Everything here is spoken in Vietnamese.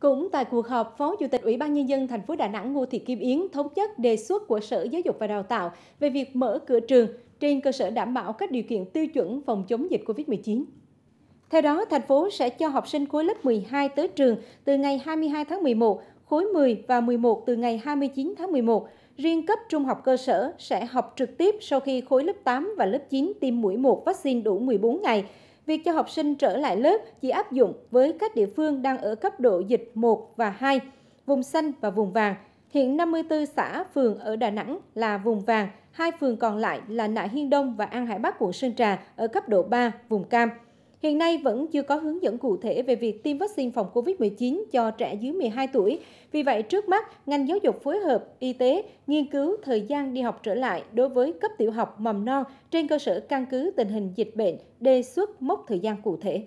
Cũng tại cuộc họp, Phó Chủ tịch Ủy ban Nhân dân thành phố Đà Nẵng Ngô Thị Kim Yến thống nhất đề xuất của Sở Giáo dục và Đào tạo về việc mở cửa trường trên cơ sở đảm bảo các điều kiện tiêu chuẩn phòng chống dịch COVID-19. Theo đó, thành phố sẽ cho học sinh khối lớp 12 tới trường từ ngày 22 tháng 11, khối 10 và 11 từ ngày 29 tháng 11. Riêng cấp trung học cơ sở sẽ học trực tiếp sau khi khối lớp 8 và lớp 9 tiêm mũi 1 vaccine đủ 14 ngày – Việc cho học sinh trở lại lớp chỉ áp dụng với các địa phương đang ở cấp độ dịch 1 và 2, vùng xanh và vùng vàng. Hiện 54 xã, phường ở Đà Nẵng là vùng vàng, hai phường còn lại là Nại Hiên Đông và An Hải Bắc quận Sơn Trà ở cấp độ 3, vùng cam. Hiện nay vẫn chưa có hướng dẫn cụ thể về việc tiêm vaccine phòng COVID-19 cho trẻ dưới 12 tuổi. Vì vậy, trước mắt, ngành giáo dục phối hợp, y tế nghiên cứu thời gian đi học trở lại đối với cấp tiểu học mầm non trên cơ sở căn cứ tình hình dịch bệnh, đề xuất mốc thời gian cụ thể.